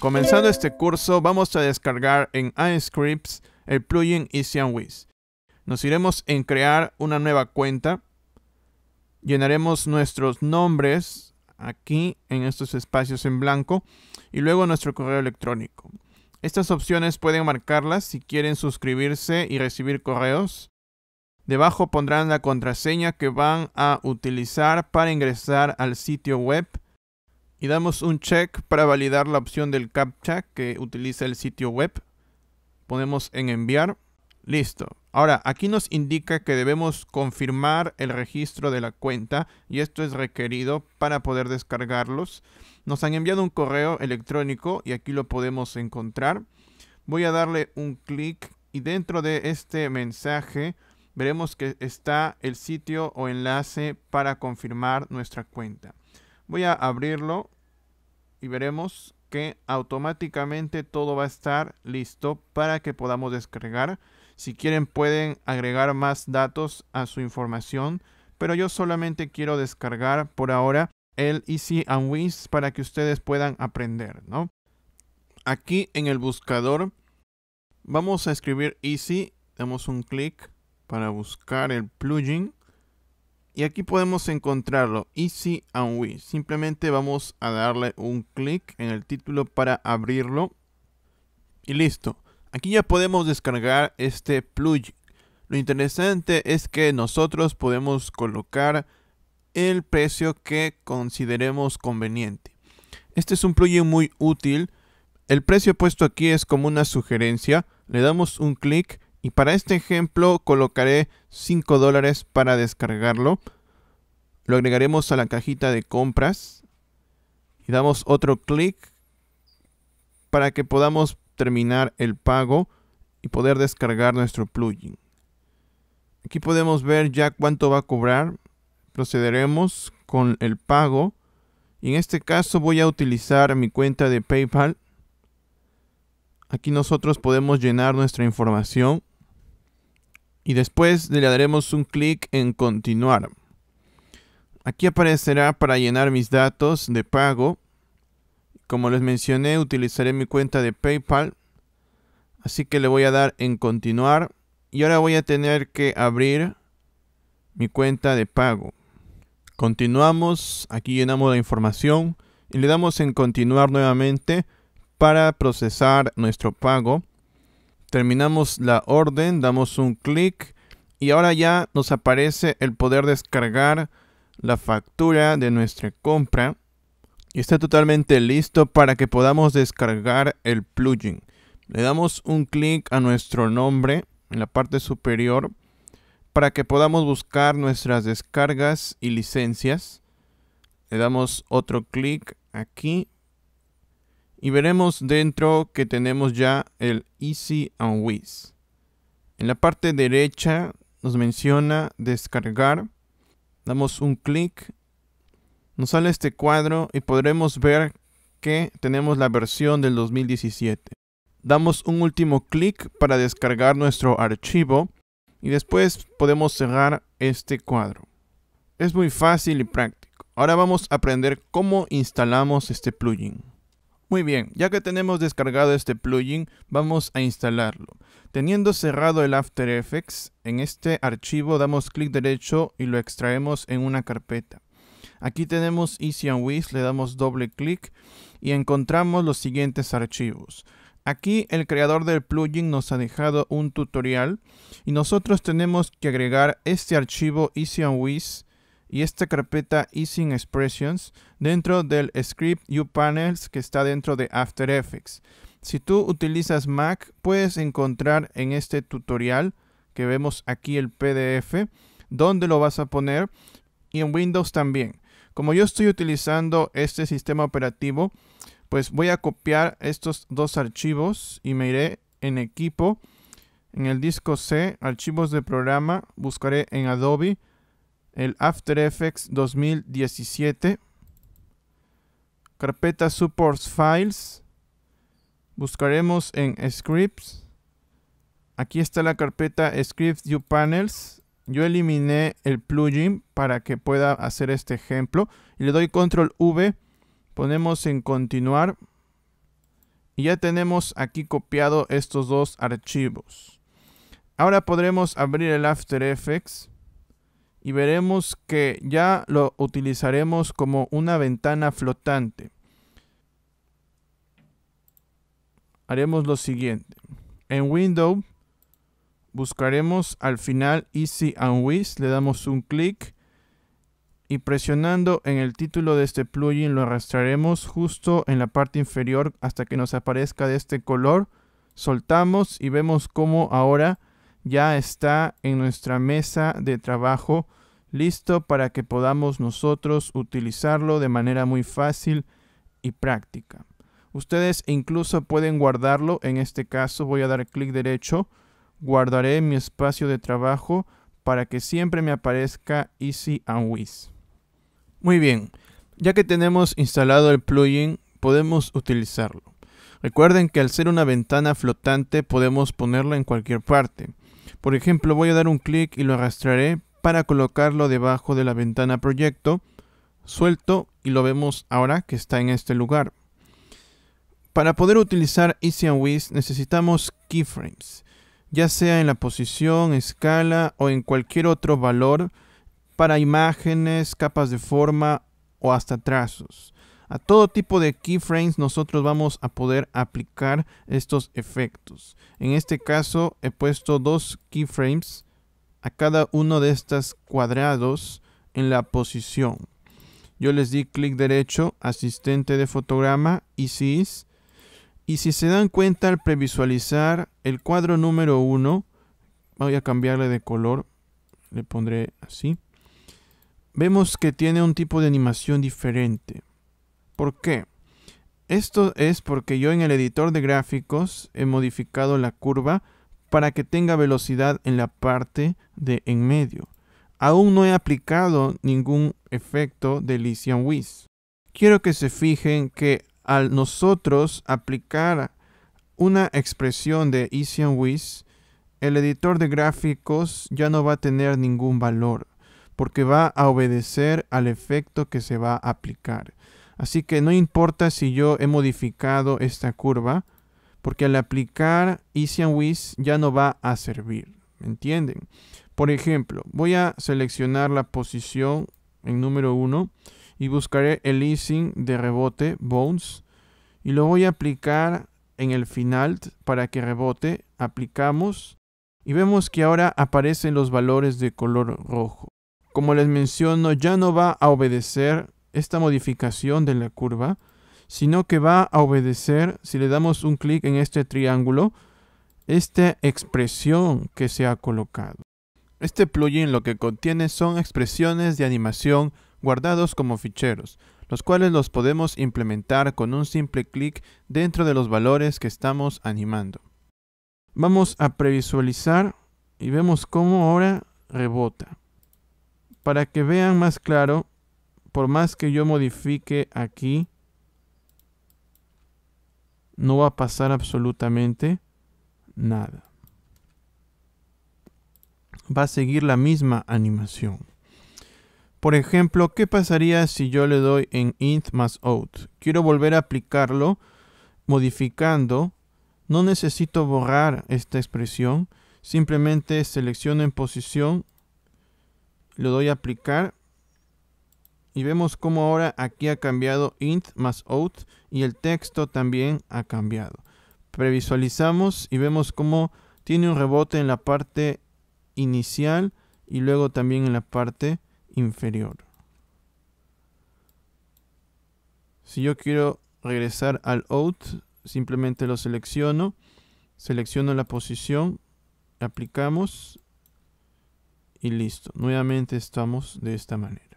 Comenzando este curso, vamos a descargar en iScripts el plugin EasyAndWiz. Nos iremos en crear una nueva cuenta. Llenaremos nuestros nombres aquí en estos espacios en blanco y luego nuestro correo electrónico. Estas opciones pueden marcarlas si quieren suscribirse y recibir correos. Debajo pondrán la contraseña que van a utilizar para ingresar al sitio web y damos un check para validar la opción del CAPTCHA que utiliza el sitio web. Ponemos en enviar. Listo. Ahora, aquí nos indica que debemos confirmar el registro de la cuenta y esto es requerido para poder descargarlos. Nos han enviado un correo electrónico y aquí lo podemos encontrar. Voy a darle un clic y dentro de este mensaje veremos que está el sitio o enlace para confirmar nuestra cuenta. Voy a abrirlo y veremos que automáticamente todo va a estar listo para que podamos descargar. Si quieren pueden agregar más datos a su información, pero yo solamente quiero descargar por ahora el Easy and Wiz para que ustedes puedan aprender, ¿no? Aquí en el buscador vamos a escribir Easy, damos un clic para buscar el plugin y aquí podemos encontrarlo, Easy and We. Simplemente vamos a darle un clic en el título para abrirlo. Y listo. Aquí ya podemos descargar este plugin. Lo interesante es que nosotros podemos colocar el precio que consideremos conveniente. Este es un plugin muy útil. El precio puesto aquí es como una sugerencia. Le damos un clic y para este ejemplo colocaré 5 dólares para descargarlo. Lo agregaremos a la cajita de compras. Y damos otro clic para que podamos terminar el pago y poder descargar nuestro plugin. Aquí podemos ver ya cuánto va a cobrar. Procederemos con el pago. Y en este caso voy a utilizar mi cuenta de PayPal. Aquí nosotros podemos llenar nuestra información y después le daremos un clic en continuar. Aquí aparecerá para llenar mis datos de pago. Como les mencioné, utilizaré mi cuenta de PayPal. Así que le voy a dar en continuar. Y ahora voy a tener que abrir mi cuenta de pago. Continuamos, aquí llenamos la información y le damos en continuar nuevamente para procesar nuestro pago terminamos la orden, damos un clic y ahora ya nos aparece el poder descargar la factura de nuestra compra y está totalmente listo para que podamos descargar el plugin. Le damos un clic a nuestro nombre en la parte superior para que podamos buscar nuestras descargas y licencias. Le damos otro clic aquí y veremos dentro que tenemos ya el Easy and Wiz. En la parte derecha nos menciona descargar. Damos un clic. Nos sale este cuadro y podremos ver que tenemos la versión del 2017. Damos un último clic para descargar nuestro archivo y después podemos cerrar este cuadro. Es muy fácil y práctico. Ahora vamos a aprender cómo instalamos este plugin. Muy bien, ya que tenemos descargado este plugin, vamos a instalarlo. Teniendo cerrado el After Effects, en este archivo damos clic derecho y lo extraemos en una carpeta. Aquí tenemos Easy and le damos doble clic y encontramos los siguientes archivos. Aquí el creador del plugin nos ha dejado un tutorial y nosotros tenemos que agregar este archivo Easy and y esta carpeta Easing Expressions dentro del script uPanels que está dentro de After Effects. Si tú utilizas Mac, puedes encontrar en este tutorial que vemos aquí el PDF, donde lo vas a poner y en Windows también. Como yo estoy utilizando este sistema operativo, pues voy a copiar estos dos archivos y me iré en equipo, en el disco C, archivos de programa, buscaré en Adobe el After Effects 2017, carpeta Supports Files, buscaremos en Scripts, aquí está la carpeta Scripts View Panels, yo eliminé el plugin para que pueda hacer este ejemplo, y le doy Control V, ponemos en Continuar, y ya tenemos aquí copiado estos dos archivos. Ahora podremos abrir el After Effects y veremos que ya lo utilizaremos como una ventana flotante. Haremos lo siguiente. En Windows buscaremos al final Easy and Wiz, le damos un clic y presionando en el título de este plugin lo arrastraremos justo en la parte inferior hasta que nos aparezca de este color. Soltamos y vemos cómo ahora ya está en nuestra mesa de trabajo, listo para que podamos nosotros utilizarlo de manera muy fácil y práctica. Ustedes incluso pueden guardarlo, en este caso voy a dar clic derecho, guardaré mi espacio de trabajo para que siempre me aparezca Easy and Wiz. Muy bien, ya que tenemos instalado el plugin, podemos utilizarlo. Recuerden que al ser una ventana flotante podemos ponerla en cualquier parte. Por ejemplo, voy a dar un clic y lo arrastraré para colocarlo debajo de la ventana proyecto, suelto y lo vemos ahora que está en este lugar. Para poder utilizar Easy and Wiz necesitamos keyframes, ya sea en la posición, escala o en cualquier otro valor para imágenes, capas de forma o hasta trazos a todo tipo de keyframes nosotros vamos a poder aplicar estos efectos. En este caso he puesto dos keyframes a cada uno de estos cuadrados en la posición. Yo les di clic derecho, asistente de fotograma, Y si se dan cuenta al previsualizar el cuadro número 1, voy a cambiarle de color, le pondré así. Vemos que tiene un tipo de animación diferente. ¿Por qué? Esto es porque yo en el editor de gráficos he modificado la curva para que tenga velocidad en la parte de en medio. Aún no he aplicado ningún efecto de and Whiz. Quiero que se fijen que al nosotros aplicar una expresión de and Whiz, el editor de gráficos ya no va a tener ningún valor porque va a obedecer al efecto que se va a aplicar. Así que no importa si yo he modificado esta curva, porque al aplicar Easy and ya no va a servir. ¿Me ¿Entienden? Por ejemplo, voy a seleccionar la posición en número 1 y buscaré el easing de rebote, Bones. y lo voy a aplicar en el final para que rebote. Aplicamos y vemos que ahora aparecen los valores de color rojo. Como les menciono, ya no va a obedecer esta modificación de la curva, sino que va a obedecer, si le damos un clic en este triángulo, esta expresión que se ha colocado. Este plugin lo que contiene son expresiones de animación guardados como ficheros, los cuales los podemos implementar con un simple clic dentro de los valores que estamos animando. Vamos a previsualizar y vemos cómo ahora rebota. Para que vean más claro, por más que yo modifique aquí, no va a pasar absolutamente nada. Va a seguir la misma animación. Por ejemplo, ¿qué pasaría si yo le doy en int más out? Quiero volver a aplicarlo modificando. No necesito borrar esta expresión. Simplemente selecciono en posición, le doy a aplicar y vemos cómo ahora aquí ha cambiado int más out y el texto también ha cambiado. Previsualizamos y vemos cómo tiene un rebote en la parte inicial y luego también en la parte inferior. Si yo quiero regresar al out, simplemente lo selecciono, selecciono la posición, aplicamos y listo. Nuevamente estamos de esta manera.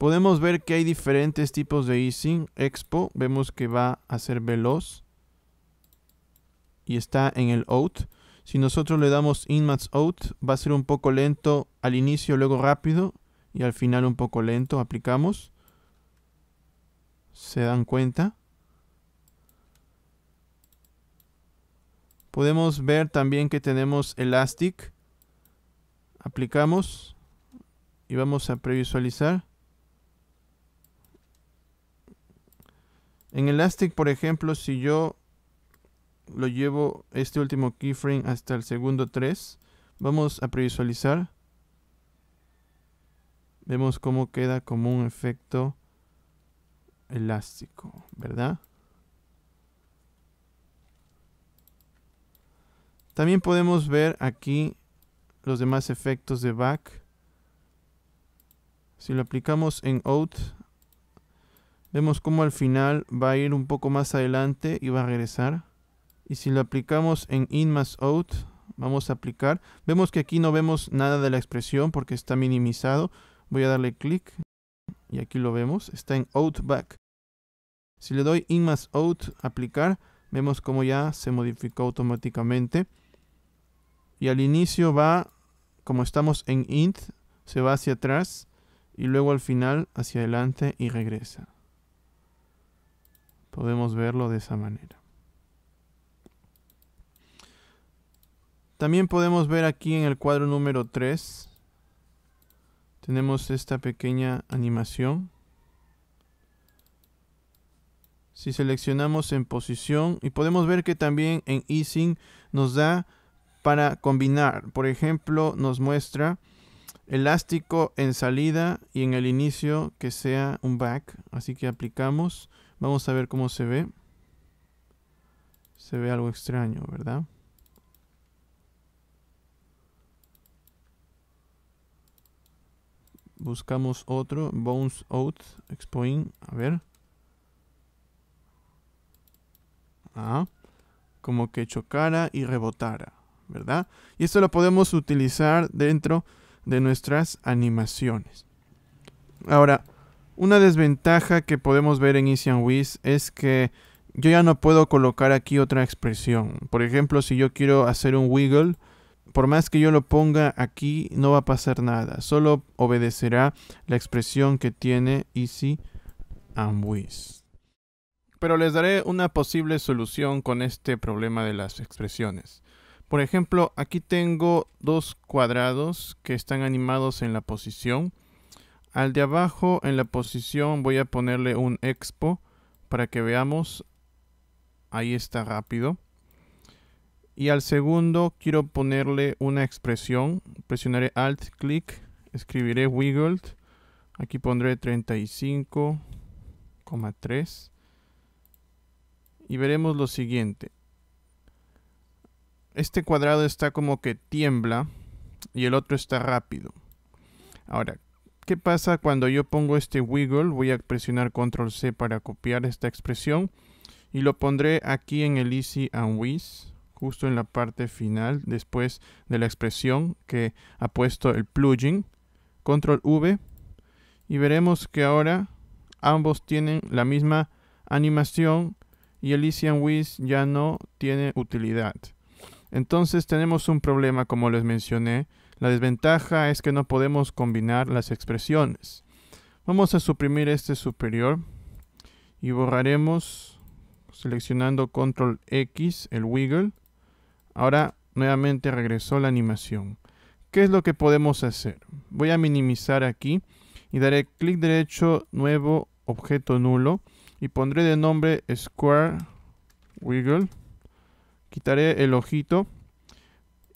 Podemos ver que hay diferentes tipos de easing. Expo, vemos que va a ser veloz. Y está en el out. Si nosotros le damos Inmats out, va a ser un poco lento al inicio, luego rápido. Y al final un poco lento. Aplicamos. Se dan cuenta. Podemos ver también que tenemos elastic. Aplicamos. Y vamos a previsualizar En Elastic, por ejemplo, si yo lo llevo este último keyframe hasta el segundo 3, vamos a previsualizar. Vemos cómo queda como un efecto elástico, ¿verdad? También podemos ver aquí los demás efectos de back. Si lo aplicamos en out, Vemos cómo al final va a ir un poco más adelante y va a regresar. Y si lo aplicamos en in más out, vamos a aplicar. Vemos que aquí no vemos nada de la expresión porque está minimizado. Voy a darle clic y aquí lo vemos. Está en out back. Si le doy in más out, aplicar, vemos como ya se modificó automáticamente. Y al inicio va, como estamos en int, se va hacia atrás y luego al final hacia adelante y regresa. Podemos verlo de esa manera. También podemos ver aquí en el cuadro número 3, tenemos esta pequeña animación. Si seleccionamos en posición, y podemos ver que también en Easing nos da para combinar. Por ejemplo, nos muestra elástico en salida y en el inicio que sea un back. Así que aplicamos Vamos a ver cómo se ve. Se ve algo extraño, ¿verdad? Buscamos otro. Bones Out Expoing. A ver. Ah. Como que chocara y rebotara. ¿Verdad? Y esto lo podemos utilizar dentro de nuestras animaciones. Ahora, una desventaja que podemos ver en and Wiz es que yo ya no puedo colocar aquí otra expresión. Por ejemplo, si yo quiero hacer un wiggle, por más que yo lo ponga aquí, no va a pasar nada. Solo obedecerá la expresión que tiene Easy and Wiz. Pero les daré una posible solución con este problema de las expresiones. Por ejemplo, aquí tengo dos cuadrados que están animados en la posición al de abajo en la posición voy a ponerle un expo para que veamos. Ahí está rápido. Y al segundo quiero ponerle una expresión. Presionaré alt clic. Escribiré wiggled. Aquí pondré 35,3. Y veremos lo siguiente. Este cuadrado está como que tiembla y el otro está rápido. Ahora, ¿Qué pasa cuando yo pongo este wiggle? Voy a presionar control C para copiar esta expresión y lo pondré aquí en el easy and whiz, justo en la parte final, después de la expresión que ha puesto el plugin. Control V y veremos que ahora ambos tienen la misma animación y el easy and whiz ya no tiene utilidad. Entonces tenemos un problema como les mencioné la desventaja es que no podemos combinar las expresiones. Vamos a suprimir este superior y borraremos seleccionando control X el wiggle. Ahora nuevamente regresó la animación. ¿Qué es lo que podemos hacer? Voy a minimizar aquí y daré clic derecho, nuevo, objeto nulo y pondré de nombre Square Wiggle. Quitaré el ojito.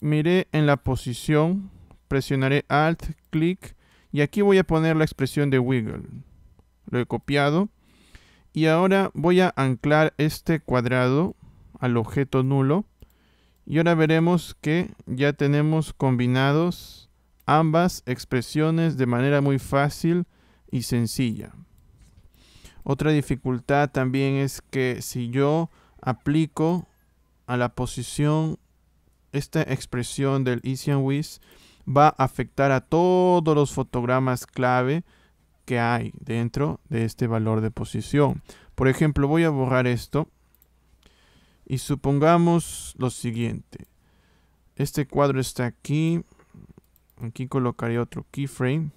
Miré en la posición presionaré Alt, clic y aquí voy a poner la expresión de Wiggle. Lo he copiado y ahora voy a anclar este cuadrado al objeto nulo y ahora veremos que ya tenemos combinados ambas expresiones de manera muy fácil y sencilla. Otra dificultad también es que si yo aplico a la posición esta expresión del Easy and va a afectar a todos los fotogramas clave que hay dentro de este valor de posición. Por ejemplo, voy a borrar esto y supongamos lo siguiente. Este cuadro está aquí. Aquí colocaré otro keyframe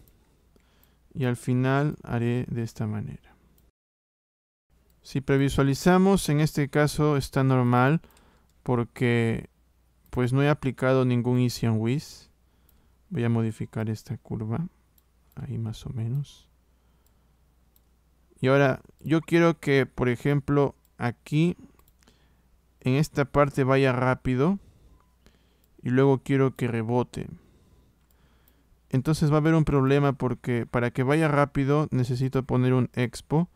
y al final haré de esta manera. Si previsualizamos, en este caso está normal porque pues no he aplicado ningún Easy and Whiz. Voy a modificar esta curva. Ahí más o menos. Y ahora yo quiero que, por ejemplo, aquí, en esta parte vaya rápido. Y luego quiero que rebote. Entonces va a haber un problema porque para que vaya rápido necesito poner un expo.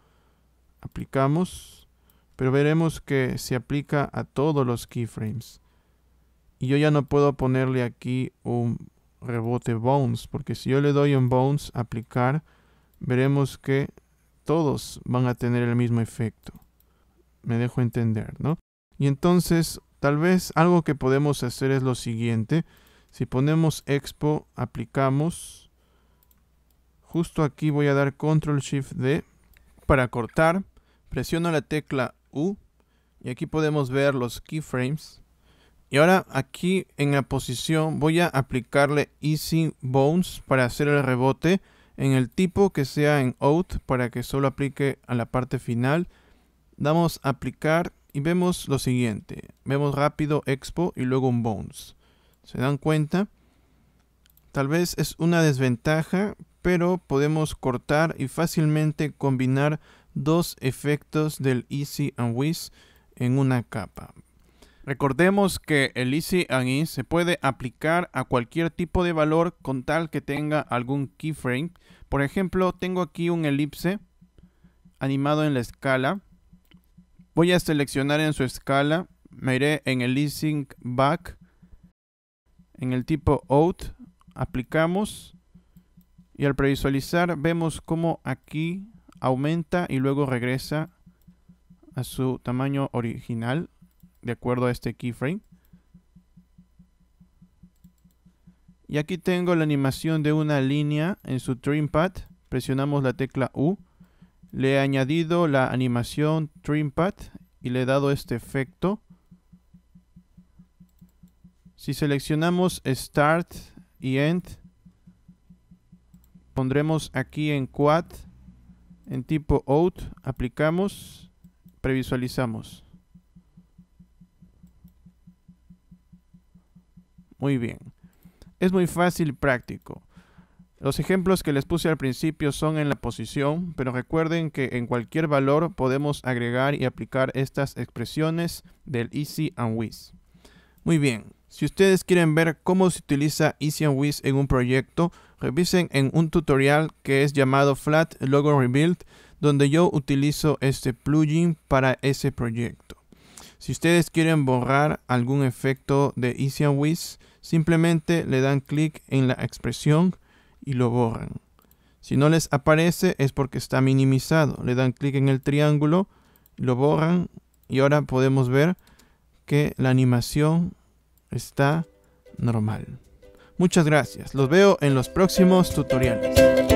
Aplicamos. Pero veremos que se aplica a todos los keyframes. Y yo ya no puedo ponerle aquí un rebote Bones, porque si yo le doy en Bones, aplicar, veremos que todos van a tener el mismo efecto. Me dejo entender, ¿no? Y entonces, tal vez algo que podemos hacer es lo siguiente. Si ponemos Expo, aplicamos. Justo aquí voy a dar Control Shift D para cortar. Presiono la tecla U y aquí podemos ver los keyframes y ahora aquí en la posición voy a aplicarle Easy Bones para hacer el rebote en el tipo que sea en Out para que solo aplique a la parte final. Damos a aplicar y vemos lo siguiente. Vemos rápido Expo y luego un Bones. ¿Se dan cuenta? Tal vez es una desventaja, pero podemos cortar y fácilmente combinar dos efectos del Easy and Whiz en una capa. Recordemos que el Easy and se puede aplicar a cualquier tipo de valor con tal que tenga algún keyframe. Por ejemplo, tengo aquí un elipse animado en la escala. Voy a seleccionar en su escala. Me iré en el Easing Back. En el tipo Out. Aplicamos. Y al previsualizar vemos cómo aquí aumenta y luego regresa a su tamaño original de acuerdo a este keyframe. Y aquí tengo la animación de una línea en su trimpad. Presionamos la tecla U. Le he añadido la animación trimpad y le he dado este efecto. Si seleccionamos Start y End, pondremos aquí en Quad, en tipo Out, aplicamos, previsualizamos. Muy bien. Es muy fácil y práctico. Los ejemplos que les puse al principio son en la posición, pero recuerden que en cualquier valor podemos agregar y aplicar estas expresiones del easy and Wiz. Muy bien, si ustedes quieren ver cómo se utiliza easy and Wiz en un proyecto, revisen en un tutorial que es llamado Flat Logo Rebuild, donde yo utilizo este plugin para ese proyecto. Si ustedes quieren borrar algún efecto de easy and Wiz simplemente le dan clic en la expresión y lo borran. Si no les aparece es porque está minimizado. Le dan clic en el triángulo, lo borran y ahora podemos ver que la animación está normal. Muchas gracias. Los veo en los próximos tutoriales.